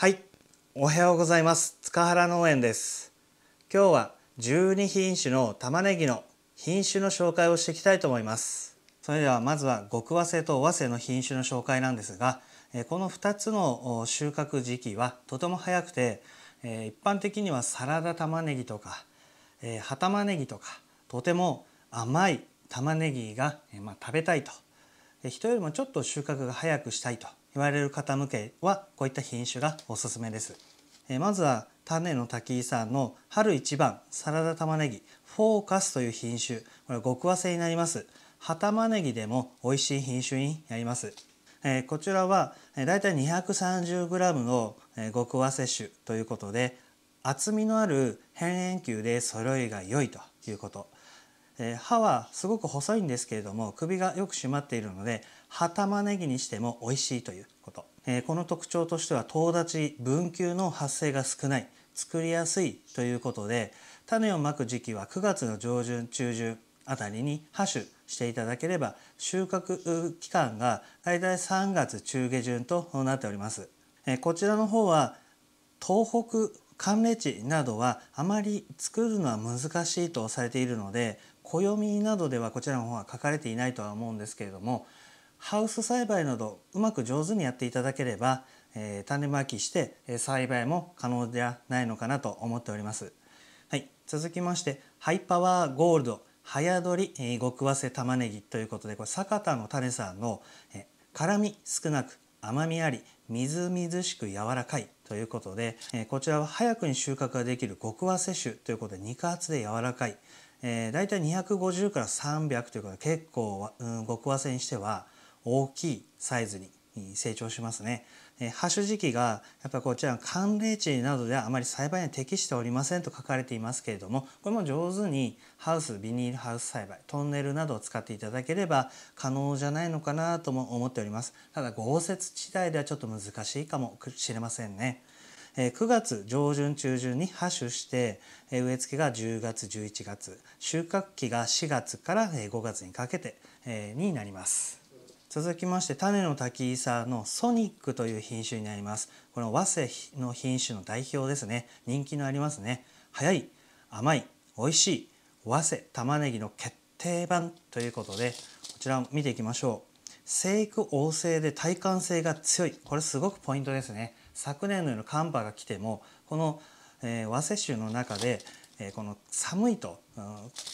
はいおはようございます塚原農園です今日は12品種の玉ねぎの品種の紹介をしていきたいと思いますそれではまずは極早生と早生の品種の紹介なんですがこの2つの収穫時期はとても早くて一般的にはサラダ玉ねぎとか葉玉ねぎとかとても甘い玉ねぎが、ま食べたいと人よりもちょっと収穫が早くしたいと言われる方向けはこういった品種がおすすめです。えまずは種の滝井さんの春一番サラダ玉ねぎフォーカスという品種これ極和製になります葉玉ねぎでも美味しい品種になります、えこちらはえだいたい2 3 0ムの極和摂取ということで厚みのある辺縁球で揃いが良いということえ歯はすごく細いんですけれども首がよく締まっているので葉玉ねぎにしても美味しいということ、えこの特徴としてはとう立ち分球の発生が少ない作りやすいということで種をまく時期は9月の上旬中旬あたりに播種していただければ収穫期間が大体3月中下旬となっております。こちらの方は東北寒冷地などはあまり作るのは難しいとされているので暦などではこちらの方は書かれていないとは思うんですけれどもハウス栽培などうまく上手にやっていただければ、えー、種まきして栽培も可能ではないのかなと思っております。はい、続きましてハイパワーゴールド早取り極早生玉ねぎということでこれ坂田の種さんの、えー、辛み少なく甘みありみずみずしく柔らかいということで、えこちらは早くに収穫ができる極和摂取ということで肉厚で柔らかい、えー、大体250から300ということで結構、うん、極和摂にしては大きいサイズに成長しますね。ハッ時期がやっぱりこちら寒冷地などではあまり栽培に適しておりませんと書かれていますけれどもこれも上手にハウスビニールハウス栽培トンネルなどを使っていただければ可能じゃないのかなとも思っておりますただ豪雪地帯ではちょっと難しいかもしれませんね9月上旬中旬にハ種して植え付けが10月11月収穫期が4月から5月にかけてになります続きまして種の滝さのソニックという品種になりますこの和製の品種の代表ですね人気のありますね早い甘い美味しい和製玉ねぎの決定版ということでこちらを見ていきましょう生育旺盛で耐寒性が強いこれすごくポイントですね昨年のような寒波が来てもこの、えー、和製種の中でえこの寒いと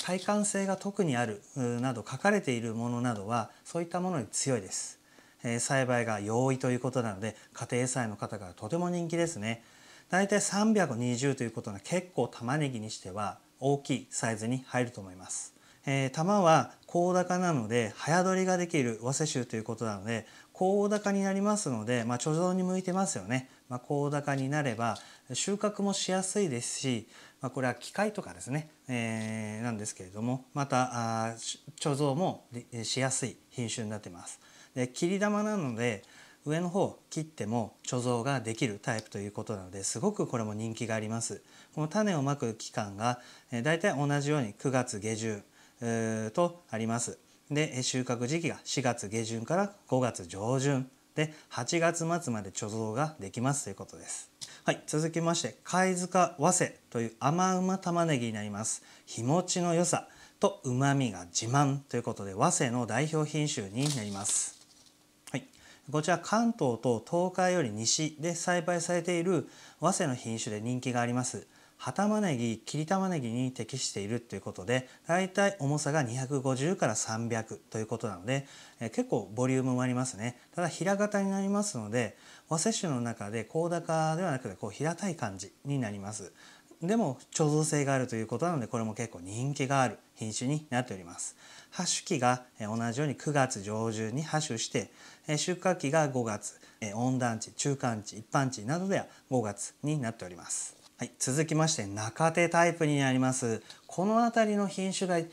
耐寒性が特にあるなど書かれているものなどはそういったものに強いです。え栽培が容易ということなので家庭菜の方からとても人気ですね。だいたい320ということは結構玉ねぎにしては大きいサイズに入ると思います。え玉は高高なので早取りができる早瀬州ということなので高高になりますので、まあ、貯蔵に向いてますよね。まあ、高高になれば収穫もしやすいですし、まあ、これは機械とかですね、えー、なんですけれどもまたあ貯蔵もしやすい品種になってます。で切り玉なので上の方切っても貯蔵ができるタイプということなのですごくこれも人気があります。この種をまく期間が、えー、大体同じように9月下旬とあります。で収穫時期が4月下旬から5月上旬で8月末まで貯蔵ができますということです。はい、続きまして貝塚早生という甘うま玉ねぎになります日持ちの良さと旨味が自慢ということで早生の代表品種になります、はい、こちら関東と東海より西で栽培されている早生の品種で人気があります葉玉ねぎ切り玉ねぎに適しているということでだいたい重さが250から300ということなので、え結構ボリュームもありますねただ平型になりますので和摂取の中で高高ではなくてこう平たい感じになりますでも貯蔵性があるということなのでこれも結構人気がある品種になっておりますハ種シュ期が同じように9月上旬にハ種して出荷期が5月温暖地中間地一般地などでは5月になっておりますはい、続きまして中手タイプになりますこの辺りの品種が家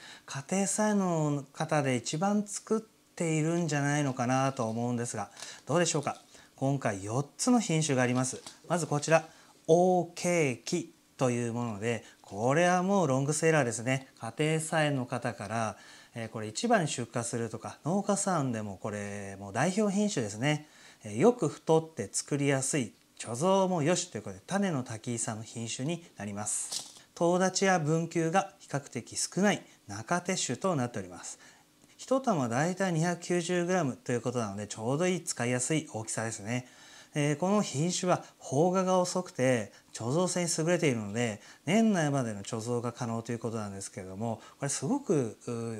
庭菜農の方で一番作っているんじゃないのかなと思うんですがどうでしょうか今回4つの品種がありますまずこちら大ケーキというものでこれはもうロングセーラーですね家庭菜園の方からえこれ市番に出荷するとか農家さんでもこれもう代表品種ですねえよく太って作りやすい貯蔵もよしということで種の滝さんの品種になります遠立ちや分球が比較的少ない中手種となっております1玉だいたい 290g ということなのでちょうどいい使いやすい大きさですねえー、この品種は放芽が遅くて貯蔵性に優れているので年内までの貯蔵が可能ということなんですけれどもこれすごく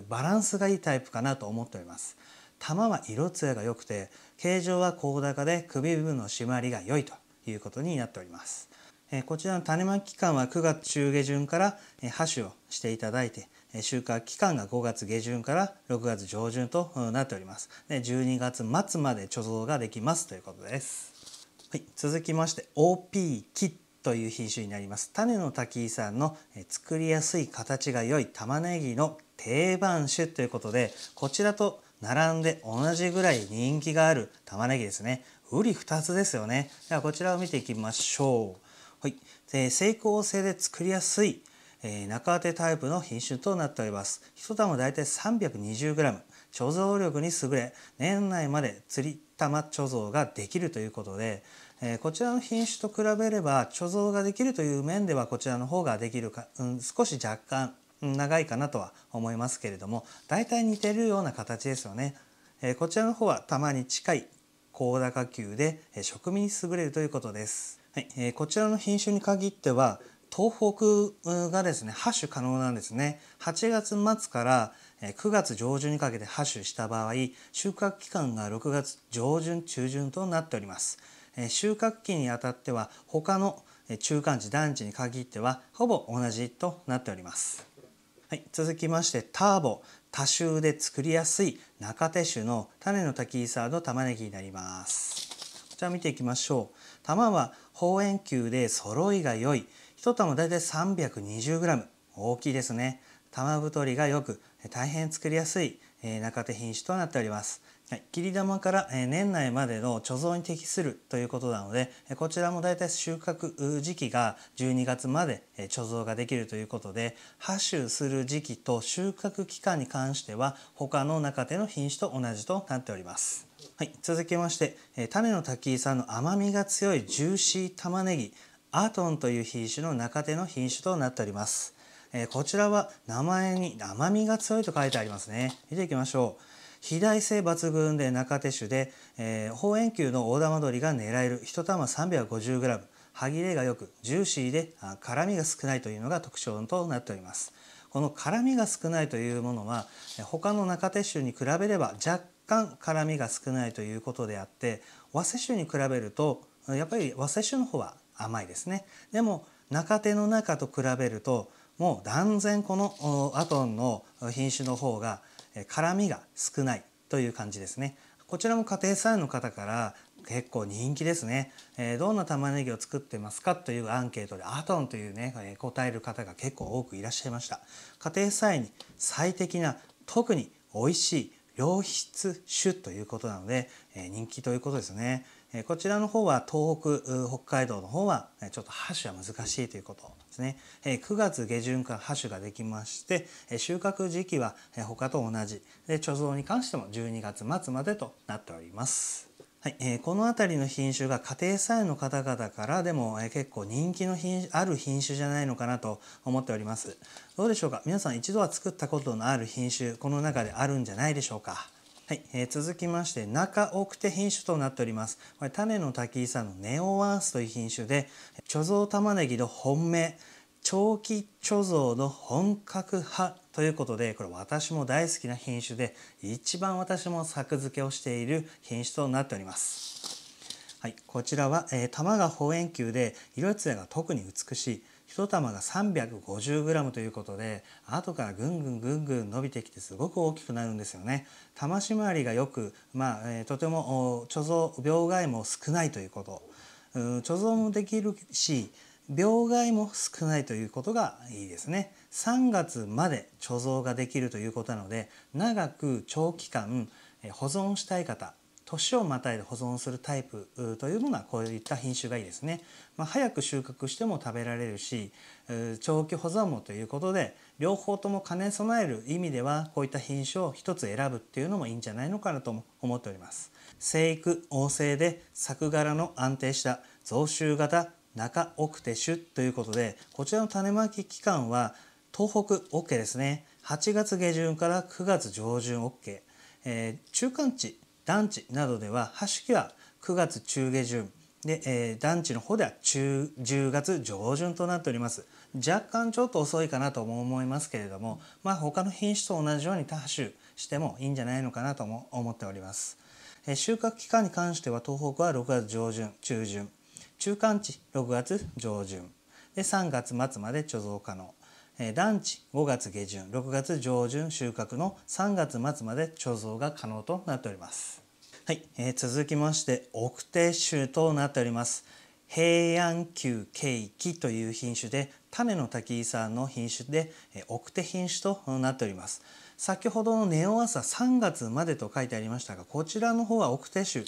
バランスがいいタイプかなと思っております。玉は色艶が良くて形状は高高で首部分の締まりが良いということになっております。こちらの種まき期間は9月中下旬から播種をしていただいて収穫期間が5月下旬から6月上旬となっております。で12月末まで貯蔵ができますということです。はい、続きまして OP キという品種になります。種の滝井さんの作りやすい形が良い玉ねぎの定番種ということでこちらと並んで同じぐらい人気がある玉ねぎですね。瓜二つですよね。ではこちらを見ていきましょう。はい、で成功性で作りやすい、えー、中当てタイプの品種となっております。一玉大体 320g 貯蔵力に優れ年内まで釣り玉貯蔵ができるということで、えー、こちらの品種と比べれば貯蔵ができるという面ではこちらの方ができるか、うん、少し若干長いかなとは思いますけれども大体似てるような形ですよね。えー、こちらの方は玉に近い高高級で食味に優れるということです。はいえー、こちらの品種に限っては東北がですね、発種可能なんですね。8月末から9月上旬にかけて発種した場合、収穫期間が6月上旬、中旬となっております。収穫期にあたっては他の中間地、団地に限ってはほぼ同じとなっております。はい、続きましてターボ、多種で作りやすい中手種の種のタキ滝サード玉ねぎになります。こちら見ていきましょう。玉は方円球で揃いが良い。1玉だいたい 320g。大きいですね。玉太りが良く大変作りやすい中手品種となっております。はい、切り玉から年内までの貯蔵に適するということなのでこちらもだいたい収穫時期が12月まで貯蔵ができるということで破種する時期と収穫期間に関しては他の中での品種と同じとなっております。はい、続きまして、え種の滝井さんの甘みが強いジューシー玉ねぎアートンという品種の中手の品種となっております。えこちらは名前に甘みが強いと書いてありますね。見ていきましょう。肥大性抜群で中手種で、えー、方円球の大玉鳥が狙える1玉 350g 歯切れがよくジューシーで辛みが少ないというのが特徴となっておりますこの辛みが少ないというものは他の中手種に比べれば若干辛みが少ないということであって和瀬種に比べるとやっぱり和瀬種の方は甘いですねでも中手の中と比べるともう断然このアトンの品種の方が辛みが少ないという感じですね。こちらも家庭菜園の方から結構人気ですね、えー、どんな玉ねぎを作ってますかというアンケートでアトンというね、え答える方が結構多くいらっしゃいました家庭菜園に最適な特に美味しい良質種ということなので、えー、人気ということですねこちらの方は東北、北海道の方はちょっとハ種は難しいということですね。9月下旬からハ種ができまして、収穫時期は他と同じ。で、貯蔵に関しても12月末までとなっております。はい、えー、この辺りの品種が家庭菜園の方々からでも、え結構人気の品ある品種じゃないのかなと思っております。どうでしょうか皆さん一度は作ったことのある品種、この中であるんじゃないでしょうかはい、えー、続きまして中奥手品種となっておりますこれ種の滝井さんのネオワースという品種で貯蔵玉ねぎの本命長期貯蔵の本格派ということでこれ私も大好きな品種で一番私も作付けをしている品種となっておりますはい、こちらは、えー、玉が方円球で色艶が特に美しい1玉が 350g ということで後からぐんぐんぐんぐん伸びてきてすごく大きくなるんですよね。玉締まりがよく、まあえー、とても貯蔵病害も少ないということ貯蔵もできるし病害も少ないということがいいですね。3月まで貯蔵ができるということなので長く長期間保存したい方年をまたいで保存するタイプというものはこういった品種がいいですね。まあ、早く収穫しても食べられるし長期保存もということで両方とも兼ね備える意味ではこういった品種を一つ選ぶっていうのもいいんじゃないのかなと思っております。生育旺盛で作柄の安定した増収型中奥手種ということでこちらの種まき期間は東北 OK ですね8月下旬から9月上旬 OK、えー、中間地団地などでは発色は9月中下旬で、えー、団地の方では中10月上旬となっております若干ちょっと遅いかなとも思いますけれどもまあ他の品種と同じように多種してもいいんじゃないのかなとも思っております、えー、収穫期間に関しては東北は6月上旬中旬中間地6月上旬で3月末まで貯蔵可能団地5月下旬6月上旬収穫の3月末まで貯蔵が可能となっております。はい、えー、続きまして奥手種となっております。平安宮ケーという品種で種の滝井さんの品種で奥手品種となっております先ほどのネオ朝3月までと書いてありましたがこちらの方は奥手種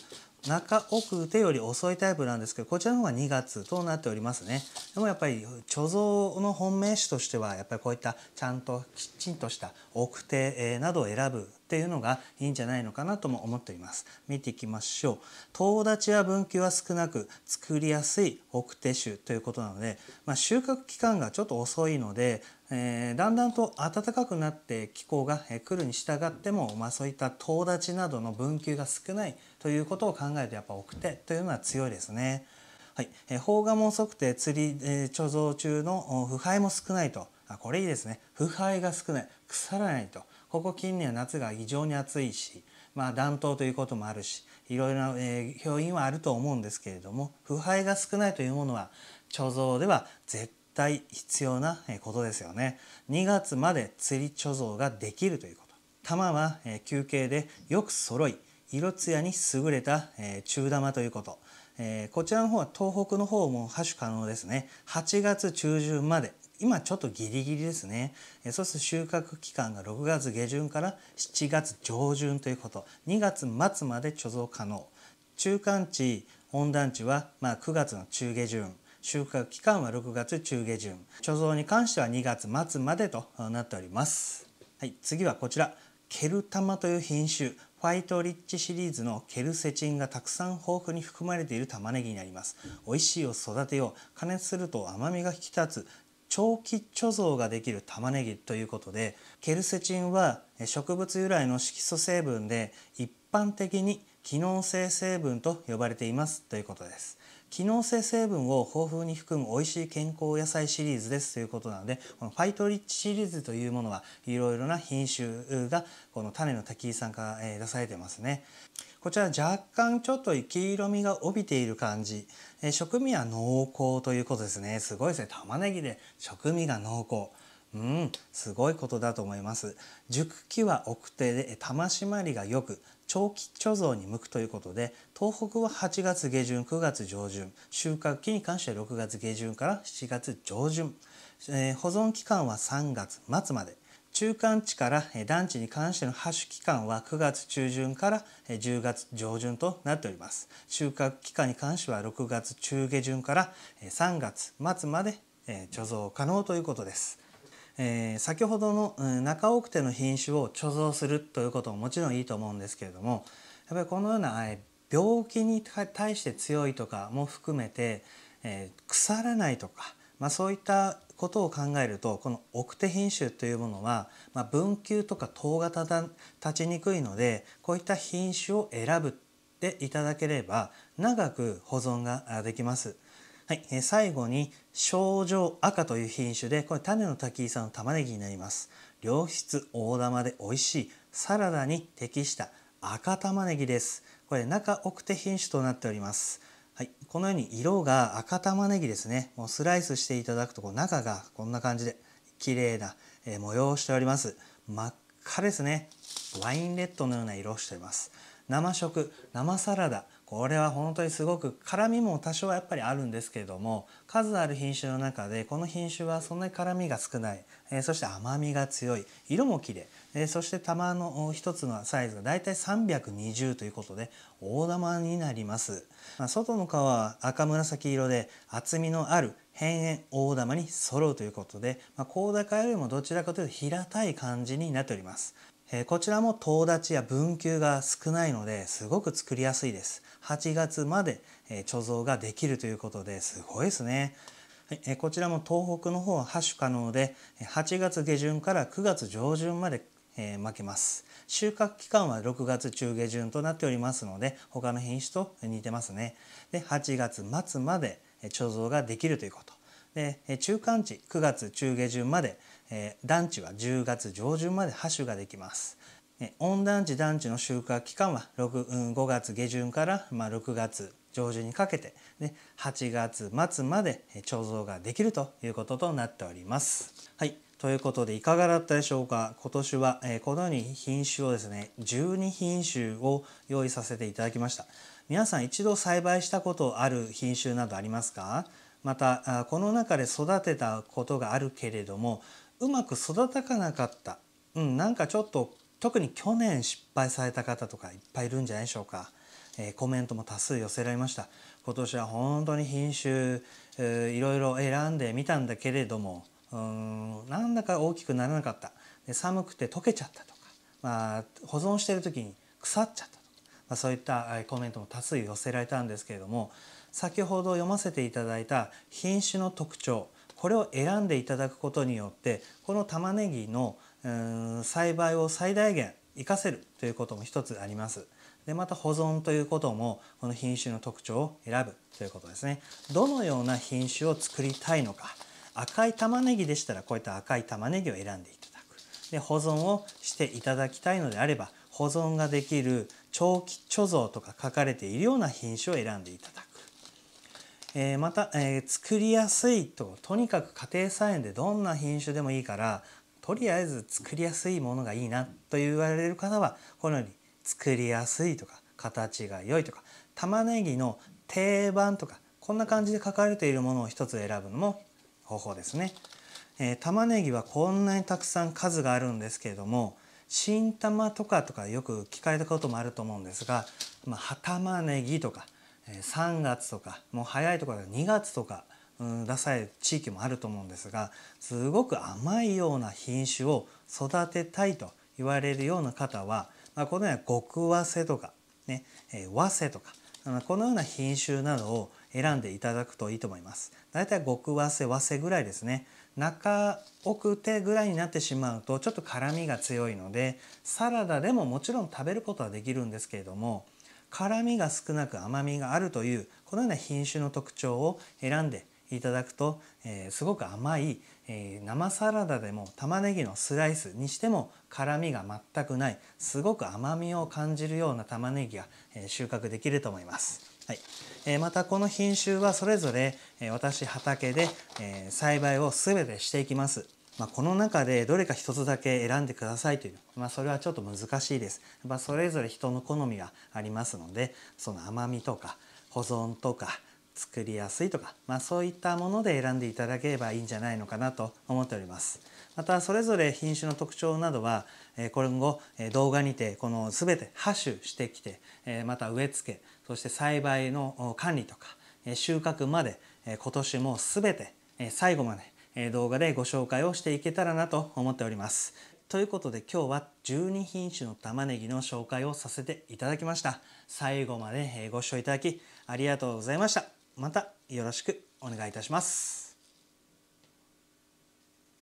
中奥手より遅いタイプなんですけどこちらの方が2月となっておりますねでもやっぱり貯蔵の本命種としてはやっぱりこういったちゃんときちんとした奥手などを選ぶっていうのがいいんじゃないのかなとも思っています見ていきましょう友達や分岐は少なく作りやすい奥手種ということなので、まあ、収穫期間がちょっと遅いのでえー、だんだんと暖かくなって気候が来るに従っても、まあ、そういった遠立ちなどの分球が少ないということを考えるとやっぱ奥手というのは強いですね。はい、えー、方眼も遅くて釣り、えー、貯蔵中の腐敗も少ないとあこれいいですね腐敗が少ない腐らないとここ近年は夏が異常に暑いし、まあ、暖冬ということもあるしいろいろな、えー、表現はあると思うんですけれども腐敗が少ないというものは貯蔵では絶対必要なことですよね2月まで釣り貯蔵ができるということ玉は、えー、休憩でよく揃い色艶に優れた、え中玉ということ、えこちらの方は東北の方も播種可能ですね8月中旬まで今ちょっとギリギリですね。そうすると収穫期間が6月下旬から7月上旬ということ。2月末まで貯蔵可能。中間地、温暖地はま9月の中下旬。収穫期間は6月中下旬。貯蔵に関しては2月末までとなっております。はい、次はこちら。ケルタマという品種。ファイトリッチシリーズのケルセチンがたくさん豊富に含まれている玉ねぎになります美味しいを育てよう加熱すると甘みが引き立つ長期貯蔵ができる玉ねぎということでケルセチンは植物由来の色素成分で一般的に機能性成分と呼ばれていますということです機能性成分を豊富に含む美味しい健康野菜シリーズですということなのでこのファイトリッチシリーズというものはいろいろな品種がこの種の滝井さんから出されてますね。こちら若干ちょっと黄色みが帯びている感じ。え食味は濃厚ということですね。すごいですね。玉ねぎで食味が濃厚。うん、すごいことだと思います。熟期は奥手で玉締まりが良く長期貯蔵に向くということで東北は8月下旬9月上旬収穫期に関しては6月下旬から7月上旬、えー、保存期間は3月末まで中間地から団地に関しての発種期間は9月中旬から10月上旬となっております収穫期間に関しては6月中下旬から3月末まで貯蔵可能ということですえー、先ほどの、う中奥手の品種を貯蔵するということももちろんいいと思うんですけれどもやっぱりこのような、え病気に対して強いとかも含めて、えー、腐らないとか、まあ、そういったことを考えるとこの奥手品種というものは、まあ、分球とか等が立ちにくいのでこういった品種を選ぶでいただければ長く保存ができます。はい、え最後に症状赤という品種でこれ種の滝井さんの玉ねぎになります良質大玉で美味しいサラダに適した赤玉ねぎですこれ中奥手品種となっておりますはい、このように色が赤玉ねぎですねもうスライスしていただくとこう中がこんな感じで綺麗な、模様をしております真っ赤ですねワインレッドのような色をしております生食生サラダこれは本当にすごく辛みも多少はやっぱりあるんですけれども数ある品種の中でこの品種はそんなに辛みが少ない、えー、そして甘みが強い色も綺麗、えー、そして玉の一つのサイズがだいたい320ということで大玉になります、まあ、外の皮は赤紫色で厚みのある変縁大玉に揃うということで、まあ、高高よりもどちらかというと平たい感じになっております。えこちらもとう立ちや分球が少ないのですごく作りやすいです。8月まで貯蔵ができるということですごいですね。はい、こちらも東北の方は発種可能で8月下旬から9月上旬までえ巻けます。収穫期間は6月中下旬となっておりますので他の品種と似てますね。で8月末まで貯蔵ができるということ。で中間値9月中下旬までえ団地は10月上旬まで発種ができます。温暖地団地の収穫期間は6、うん、5月下旬から、まあ、6月上旬にかけて、ね、8月末まで貯蔵ができるということとなっております。はいということでいかがだったでしょうか今年は、えこのように品種をですね12品種を用意させていただきました皆さん一度栽培したことある品種などありますかまたこの中で育てたことがあるけれどもうまく育たなかった、うん、なんかちょっと特に去年失敗された方とかいっぱいいるんじゃないでしょうか、えー、コメントも多数寄せられました今年は本当に品種、いろいろ選んでみたんだけれどもうんなんだか大きくならなかったで寒くて溶けちゃったとか、まあ、保存してる時に腐っちゃったとか、まあ、そういったコメントも多数寄せられたんですけれども先ほど読ませていただいた品種の特徴これを選んでいただくことによってこの玉ねぎのうん栽培を最大限生かせるということも一つあります。でまた保存ということもこの品種の特徴を選ぶということですね。どのような品種を作りたいのか赤い玉ねぎでしたらこういった赤い玉ねぎを選んでいただく。で保存をしていただきたいのであれば保存ができる長期貯蔵とか書かれているような品種を選んでいただく。えー、また、えー、作りやすいととにかく家庭菜園でどんな品種でもいいからとりあえず作りやすいものがいいなと言われる方はこのように作りやすいとか形が良いとか玉ねぎの定番とかこんな感じで書かれているものを一つ選ぶのも方法ですね。えー、玉ねぎはこんなにたくさん数があるんですけれども新玉とかとかよく聞かれたこともあると思うんですが、まあ、葉玉ねぎとか、えー、3月とかもう早いところで2月とか出される地域もあると思うんですがすごく甘いような品種を育てたいと言われるような方は、まあ、このような極早生とか、ねえー、和生とかこのような品種などを選んでいただくといいと思います。だいたい極和せ和せぐらいですね。中奥手ぐらいになってしまうとちょっと辛みが強いのでサラダでももちろん食べることはできるんですけれども辛みが少なく甘みがあるというこのような品種の特徴を選んでいただくと、えー、すごく甘い、えー、生サラダでも玉ねぎのスライスにしても辛みが全くないすごく甘みを感じるような玉ねぎが、え収穫できると思います。はいえまたこの品種はそれぞれ、え私畑で、え栽培を全てしていきます。まあ、この中でどれか一つだけ選んでくださいという、まあ、それはちょっと難しいです。まあ、それぞれ人の好みがありますのでその甘みとか保存とか作りやすいとか、まあ、そういったもので選んでいただければいいんじゃないのかなと思っております。またそれぞれ品種の特徴などは今後動画にてこの全てハ種してきてまた植え付けそして栽培の管理とか収穫まで今年も全て最後まで動画でご紹介をしていけたらなと思っております。ということで今日は12品種の玉ねぎの紹介をさせていただきました。最後までご視聴いただきありがとうございました。またよろしくお願いいたします。